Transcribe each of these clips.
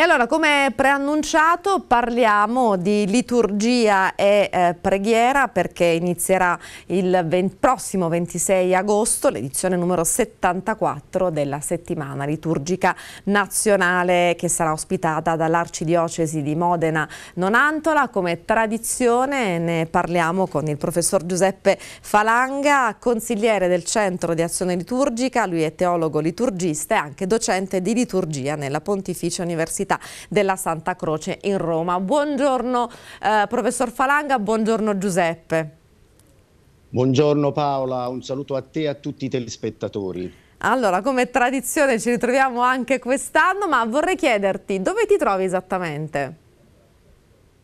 E allora, come preannunciato, parliamo di liturgia e eh, preghiera perché inizierà il 20, prossimo 26 agosto l'edizione numero 74 della settimana liturgica nazionale che sarà ospitata dall'Arcidiocesi di Modena Nonantola. Come tradizione ne parliamo con il professor Giuseppe Falanga, consigliere del Centro di Azione Liturgica, lui è teologo liturgista e anche docente di liturgia nella Pontificia Università dell'Università della Santa Croce in Roma. Buongiorno eh, professor Falanga, buongiorno Giuseppe. Buongiorno Paola, un saluto a te e a tutti i telespettatori. Allora, come tradizione ci ritroviamo anche quest'anno, ma vorrei chiederti dove ti trovi esattamente?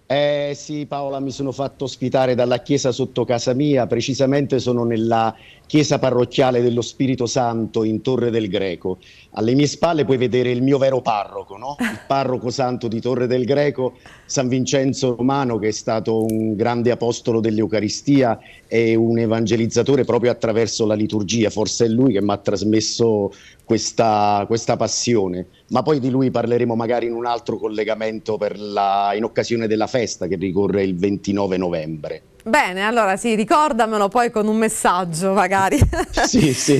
Eh sì Paola, mi sono fatto ospitare dalla chiesa sotto casa mia, precisamente sono nella chiesa parrocchiale dello Spirito Santo in Torre del Greco. Alle mie spalle puoi vedere il mio vero parroco, no? il parroco santo di Torre del Greco, San Vincenzo Romano, che è stato un grande apostolo dell'Eucaristia e un evangelizzatore proprio attraverso la liturgia. Forse è lui che mi ha trasmesso questa, questa passione ma poi di lui parleremo magari in un altro collegamento la, in occasione della festa che ricorre il 29 novembre. Bene, allora sì, ricordamelo poi con un messaggio magari. sì, sì.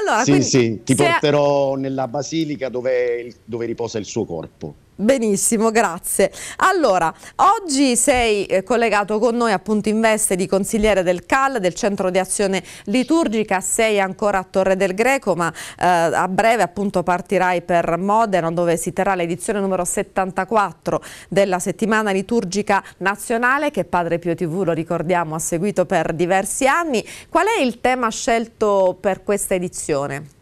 Allora, sì, quindi, sì. ti porterò è... nella basilica dove, dove riposa il suo corpo. Benissimo, grazie. Allora, oggi sei eh, collegato con noi appunto in veste di consigliere del CAL, del Centro di Azione Liturgica, sei ancora a Torre del Greco, ma eh, a breve appunto partirai per Modena dove si terrà l'edizione numero 74 della settimana liturgica nazionale che Padre Pio TV, lo ricordiamo, ha seguito per diversi anni. Qual è il tema scelto per questa edizione?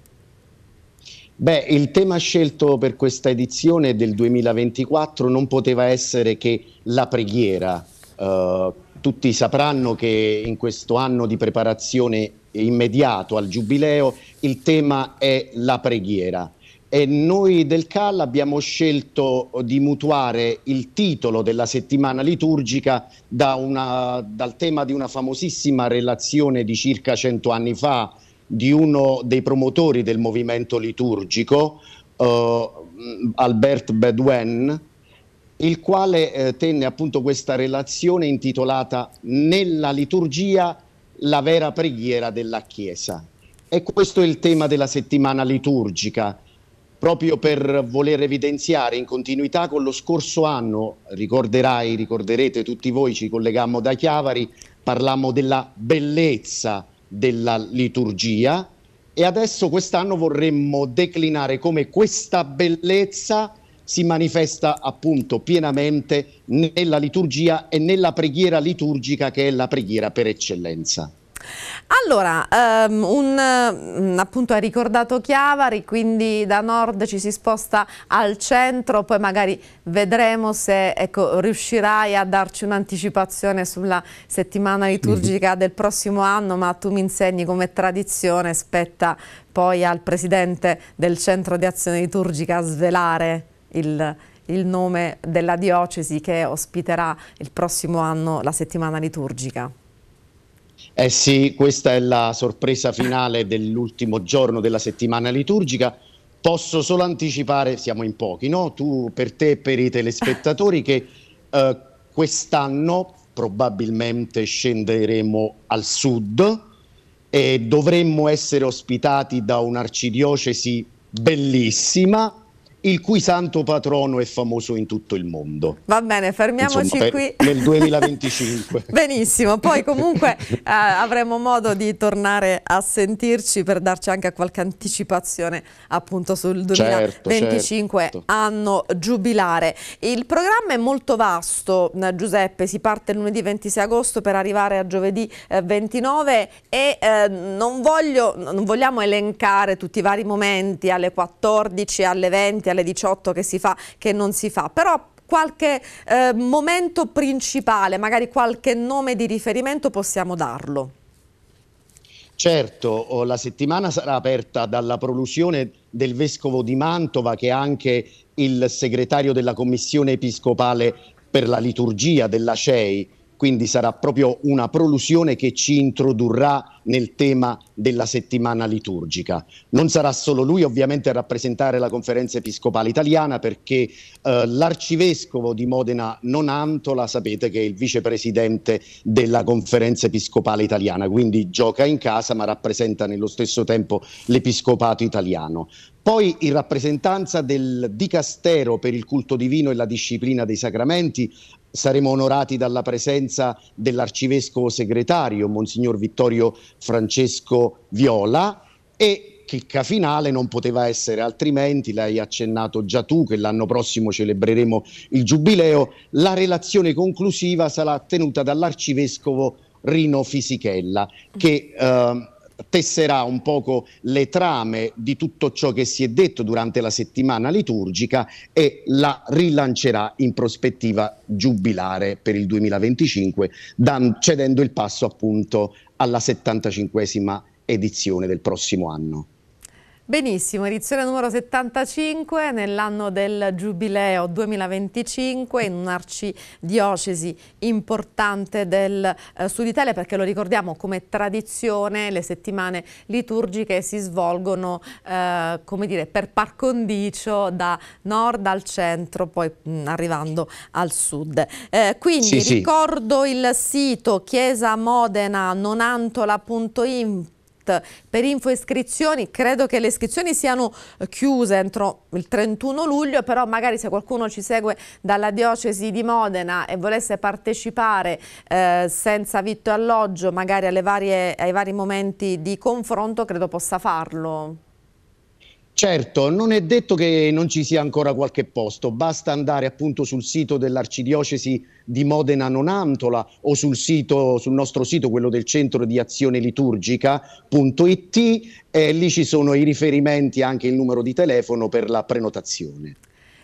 Beh, il tema scelto per questa edizione del 2024 non poteva essere che la preghiera. Uh, tutti sapranno che in questo anno di preparazione immediato al Giubileo il tema è la preghiera. E noi del CAL abbiamo scelto di mutuare il titolo della settimana liturgica da una, dal tema di una famosissima relazione di circa 100 anni fa di uno dei promotori del movimento liturgico, eh, Albert Bedouin, il quale eh, tenne appunto questa relazione intitolata Nella liturgia la vera preghiera della Chiesa. E questo è il tema della settimana liturgica, proprio per voler evidenziare in continuità con lo scorso anno, ricorderai, ricorderete tutti voi, ci collegammo da Chiavari, parlammo della bellezza della liturgia e adesso quest'anno vorremmo declinare come questa bellezza si manifesta appunto pienamente nella liturgia e nella preghiera liturgica che è la preghiera per eccellenza. Allora, um, un, mm, appunto hai ricordato Chiavari, quindi da nord ci si sposta al centro, poi magari vedremo se ecco, riuscirai a darci un'anticipazione sulla settimana liturgica mhm. del prossimo anno, ma tu mi insegni come tradizione spetta poi al presidente del centro di azione liturgica svelare il, il nome della diocesi che ospiterà il prossimo anno la settimana liturgica. Eh sì, questa è la sorpresa finale dell'ultimo giorno della settimana liturgica. Posso solo anticipare, siamo in pochi, no? Tu, per te e per i telespettatori, che eh, quest'anno probabilmente scenderemo al sud e dovremmo essere ospitati da un'arcidiocesi bellissima il cui santo patrono è famoso in tutto il mondo. Va bene, fermiamoci Insomma, qui. Nel 2025. Benissimo, poi comunque eh, avremo modo di tornare a sentirci per darci anche qualche anticipazione appunto sul 2025, certo, certo. anno giubilare. Il programma è molto vasto, eh, Giuseppe, si parte lunedì 26 agosto per arrivare a giovedì eh, 29 e eh, non, voglio, non vogliamo elencare tutti i vari momenti alle 14, alle 20, eventi alle 18 che si fa, che non si fa, però qualche eh, momento principale, magari qualche nome di riferimento possiamo darlo. Certo, oh, la settimana sarà aperta dalla prolusione del Vescovo di Mantova che è anche il segretario della Commissione Episcopale per la liturgia della CEI quindi sarà proprio una prolusione che ci introdurrà nel tema della settimana liturgica. Non sarà solo lui ovviamente a rappresentare la conferenza episcopale italiana perché eh, l'arcivescovo di Modena Nonantola, sapete che è il vicepresidente della conferenza episcopale italiana, quindi gioca in casa ma rappresenta nello stesso tempo l'episcopato italiano. Poi in rappresentanza del Dicastero per il culto divino e la disciplina dei sacramenti saremo onorati dalla presenza dell'arcivescovo segretario, Monsignor Vittorio Francesco Viola, e chicca finale non poteva essere altrimenti, l'hai accennato già tu che l'anno prossimo celebreremo il giubileo, la relazione conclusiva sarà tenuta dall'arcivescovo Rino Fisichella che eh, tesserà un poco le trame di tutto ciò che si è detto durante la settimana liturgica e la rilancerà in prospettiva giubilare per il 2025, cedendo il passo appunto alla 75esima edizione del prossimo anno. Benissimo, edizione numero 75 nell'anno del Giubileo 2025 in un'arcidiocesi importante del eh, Sud Italia perché lo ricordiamo come tradizione le settimane liturgiche si svolgono eh, come dire, per par condicio da nord al centro poi mh, mm, arrivando al sud. Eh, quindi sì, ricordo sì. il sito chiesamodena nonantola.info per info e iscrizioni, credo che le iscrizioni siano eh, chiuse entro il 31 luglio, però magari se qualcuno ci segue dalla diocesi di Modena e volesse partecipare eh, senza vitto e alloggio magari varie, ai vari momenti di confronto, credo possa farlo. Certo, non è detto che non ci sia ancora qualche posto, basta andare appunto sul sito dell'Arcidiocesi di Modena Nonantola o sul, sito, sul nostro sito, quello del Centro di Azione Liturgica.it e lì ci sono i riferimenti anche il numero di telefono per la prenotazione.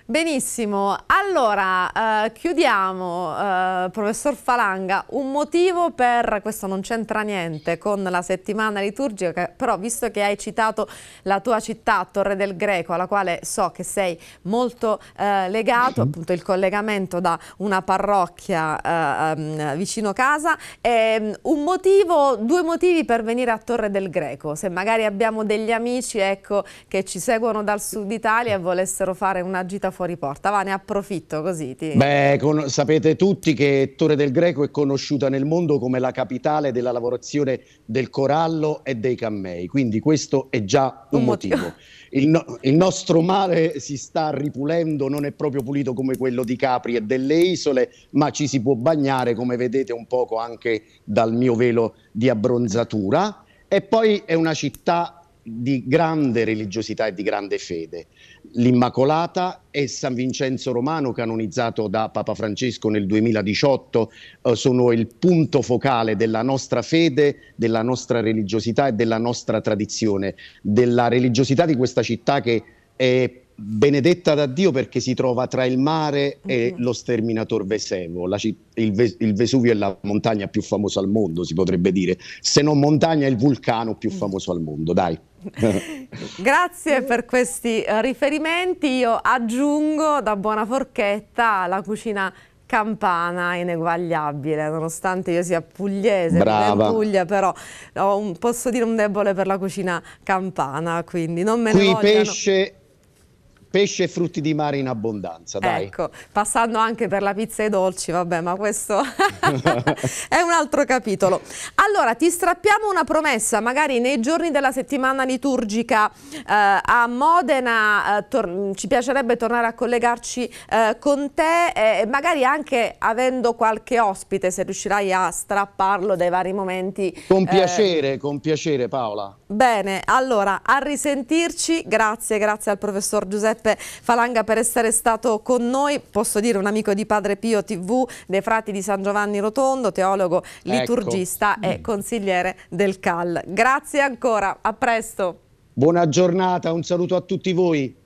Benissimo, allora eh, chiudiamo, eh, professor Falanga, un motivo per, questo non c'entra niente con la settimana liturgica, però visto che hai citato la tua città, Torre del Greco, alla quale so che sei molto eh, legato, mhm. appunto il collegamento da una parrocchia eh, ehm, vicino casa, ehm, un motivo, due motivi per venire a Torre del Greco, se magari abbiamo degli amici ecco, che ci seguono dal sud Italia e volessero fare una gita fuori porta. Va, ne approfitto così. Ti... Beh, con, sapete tutti che Torre del Greco è conosciuta nel mondo come la capitale della lavorazione del corallo e dei cammei, quindi questo è già un, un motivo. motivo. Il, no, il, nostro mare si sta ripulendo, non è proprio pulito come quello di Capri e delle isole, ma ci si può bagnare, come vedete un poco anche dal mio velo di abbronzatura. E poi è una città di grande religiosità e di grande fede l'Immacolata e San Vincenzo Romano, canonizzato da Papa Francesco nel 2018, eh, sono il punto focale della nostra fede, della nostra religiosità e della nostra tradizione, della religiosità di questa città che è benedetta da Dio perché si trova tra il mare e lo sterminator Vesevo, il, Ves- il, Vesuvio è la montagna più famosa al mondo, si potrebbe dire, se non montagna è il vulcano più mm. famoso al mondo, dai. Grazie per questi eh, riferimenti. Io aggiungo da buona forchetta la cucina campana ineguagliabile, nonostante io sia pugliese, Brava. Puglia, però un, posso dire un debole per la cucina campana, quindi non me ne Qui vogliano. pesce pesce e frutti di mare in abbondanza, dai. Ecco, passando anche per la pizza e i dolci, vabbè, ma questo è un altro capitolo. Allora, ti strappiamo una promessa, magari nei giorni della settimana liturgica eh, a Modena eh, ci piacerebbe tornare a collegarci eh, con te eh, e magari anche avendo qualche ospite, se riuscirai a strapparlo dai vari momenti. Con eh. piacere, con piacere Paola. Bene, allora, a risentirci, grazie, grazie al professor Giuseppe Giuseppe Falanga per essere stato con noi, posso dire un amico di Padre Pio TV, dei frati di San Giovanni Rotondo, teologo, ecco. liturgista ecco. e mm. consigliere del CAL. Grazie ancora, a presto. Buona giornata, un saluto a tutti voi.